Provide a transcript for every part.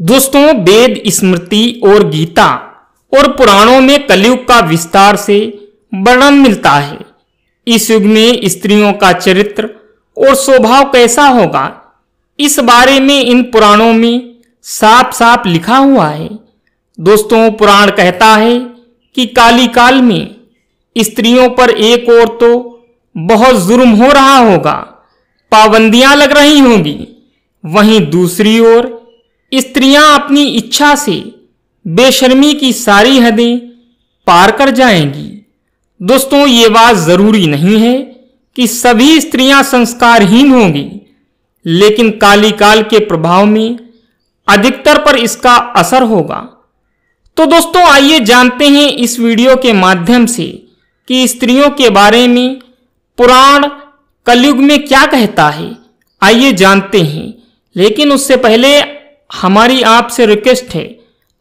दोस्तों वेद स्मृति और गीता और पुराणों में कलयुग का विस्तार से वर्णन मिलता है इस युग में स्त्रियों का चरित्र और स्वभाव कैसा होगा इस बारे में इन पुराणों में साफ साफ लिखा हुआ है दोस्तों पुराण कहता है कि काली काल में स्त्रियों पर एक और तो बहुत जुर्म हो रहा होगा पाबंदियां लग रही होंगी वहीं दूसरी ओर स्त्रियां अपनी इच्छा से बेशर्मी की सारी हदें पार कर जाएंगी दोस्तों ये बात ज़रूरी नहीं है कि सभी स्त्रियां संस्कारहीन होंगी लेकिन काली काल के प्रभाव में अधिकतर पर इसका असर होगा तो दोस्तों आइए जानते हैं इस वीडियो के माध्यम से कि स्त्रियों के बारे में पुराण कलयुग में क्या कहता है आइए जानते हैं लेकिन उससे पहले हमारी आपसे रिक्वेस्ट है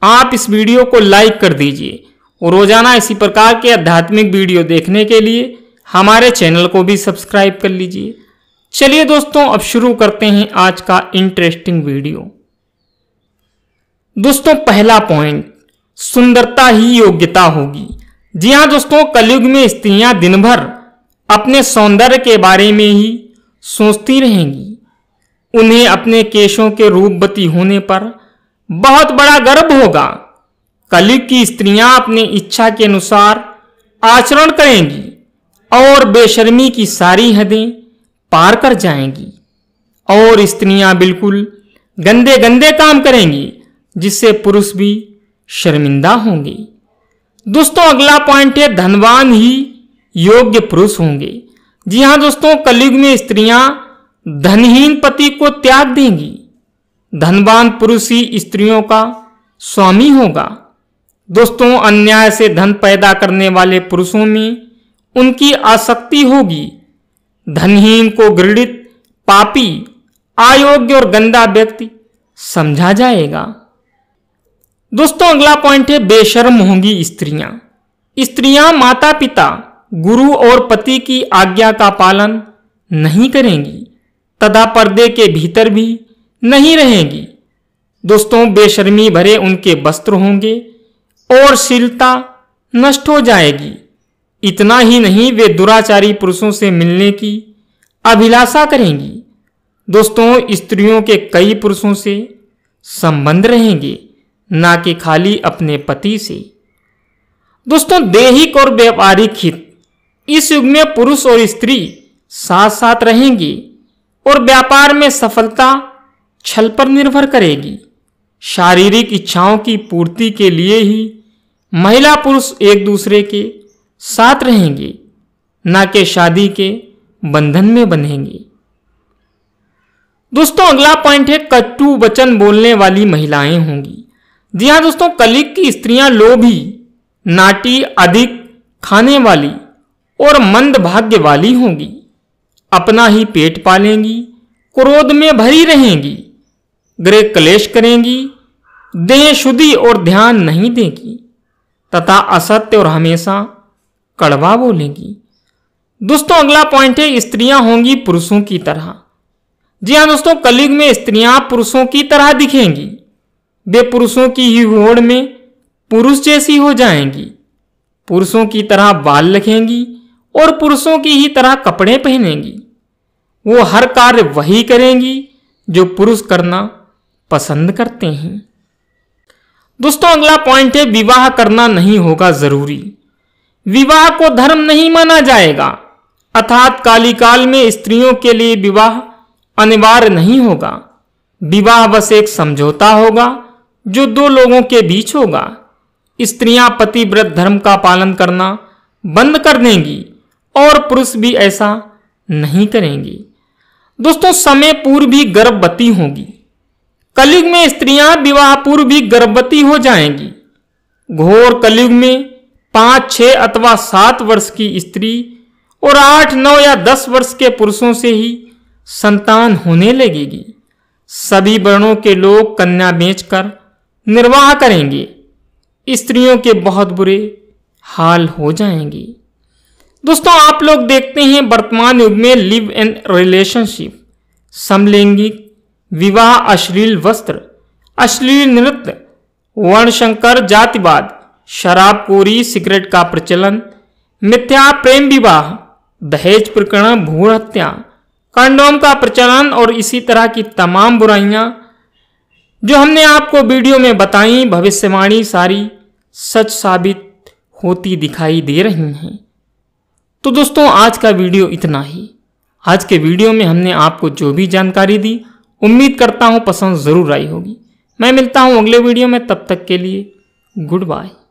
आप इस वीडियो को लाइक कर दीजिए और रोज़ाना इसी प्रकार के आध्यात्मिक वीडियो देखने के लिए हमारे चैनल को भी सब्सक्राइब कर लीजिए चलिए दोस्तों अब शुरू करते हैं आज का इंटरेस्टिंग वीडियो दोस्तों पहला पॉइंट सुंदरता ही योग्यता होगी जी हाँ दोस्तों कलयुग में स्त्रियां दिन भर अपने सौंदर्य के बारे में ही सोचती रहेंगी उन्हें अपने केशों के रूपवती होने पर बहुत बड़ा गर्व होगा कलिक की स्त्रियां अपनी इच्छा के अनुसार आचरण करेंगी और बेशर्मी की सारी हदें पार कर जाएंगी और स्त्रियां बिल्कुल गंदे गंदे काम करेंगी जिससे पुरुष भी शर्मिंदा होंगे दोस्तों अगला पॉइंट है धनवान ही योग्य पुरुष होंगे जी हाँ दोस्तों कलयुग में स्त्रियां धनहीन पति को त्याग देंगी धनवान पुरुष ही स्त्रियों का स्वामी होगा दोस्तों अन्याय से धन पैदा करने वाले पुरुषों में उनकी आसक्ति होगी धनहीन को घृणित पापी आयोग्य और गंदा व्यक्ति समझा जाएगा दोस्तों अगला पॉइंट है बेशर्म होंगी स्त्रियां स्त्रियां माता पिता गुरु और पति की आज्ञा का पालन नहीं करेंगी तथा पर्दे के भीतर भी नहीं रहेंगी दोस्तों बेशर्मी भरे उनके वस्त्र होंगे और शीलता नष्ट हो जाएगी इतना ही नहीं वे दुराचारी पुरुषों से मिलने की अभिलाषा करेंगी दोस्तों स्त्रियों के कई पुरुषों से संबंध रहेंगे ना कि खाली अपने पति से दोस्तों देहिक और व्यापारिक हित इस युग में पुरुष और स्त्री साथ साथ रहेंगी और व्यापार में सफलता छल पर निर्भर करेगी शारीरिक इच्छाओं की पूर्ति के लिए ही महिला पुरुष एक दूसरे के साथ रहेंगे ना कि शादी के बंधन में बंधेंगे दोस्तों अगला पॉइंट है कट्टू वचन बोलने वाली महिलाएं होंगी जी हाँ दोस्तों कलिक की स्त्रियां लोभी नाटी अधिक खाने वाली और मंद भाग्य वाली होंगी अपना ही पेट पालेंगी क्रोध में भरी रहेंगी गृह क्लेश करेंगी देह शुद्धि और ध्यान नहीं देंगी तथा असत्य और हमेशा कड़वा बोलेंगी दोस्तों अगला पॉइंट है स्त्रियां होंगी पुरुषों की तरह जी हाँ दोस्तों कलयुग में स्त्रियां पुरुषों की तरह दिखेंगी वे पुरुषों की ही होड़ में पुरुष जैसी हो जाएंगी पुरुषों की तरह बाल लिखेंगी और पुरुषों की ही तरह कपड़े पहनेंगी वो हर कार्य वही करेंगी जो पुरुष करना पसंद करते हैं दोस्तों अगला पॉइंट है विवाह करना नहीं होगा जरूरी विवाह को धर्म नहीं माना जाएगा अर्थात काल में स्त्रियों के लिए विवाह अनिवार्य नहीं होगा विवाह बस एक समझौता होगा जो दो लोगों के बीच होगा स्त्रियां पतिव्रत धर्म का पालन करना बंद कर देंगी और पुरुष भी ऐसा नहीं करेंगे दोस्तों समय पूर्व भी गर्भवती होगी कलयुग में स्त्रियां विवाह पूर्व भी गर्भवती हो जाएंगी घोर कलयुग में पांच छह अथवा सात वर्ष की स्त्री और आठ नौ या दस वर्ष के पुरुषों से ही संतान होने लगेगी सभी वर्णों के लोग कन्या बेचकर निर्वाह करेंगे स्त्रियों के बहुत बुरे हाल हो जाएंगे दोस्तों आप लोग देखते हैं वर्तमान युग में लिव इन रिलेशनशिप समलैंगिक विवाह अश्लील वस्त्र अश्लील नृत्य वर्णशंकर जातिवाद पूरी सिगरेट का प्रचलन मिथ्या प्रेम विवाह दहेज प्रकरण भूण हत्या कंडोम का प्रचलन और इसी तरह की तमाम बुराइयां जो हमने आपको वीडियो में बताई भविष्यवाणी सारी सच साबित होती दिखाई दे रही हैं तो दोस्तों आज का वीडियो इतना ही आज के वीडियो में हमने आपको जो भी जानकारी दी उम्मीद करता हूँ पसंद ज़रूर आई होगी मैं मिलता हूँ अगले वीडियो में तब तक के लिए गुड बाय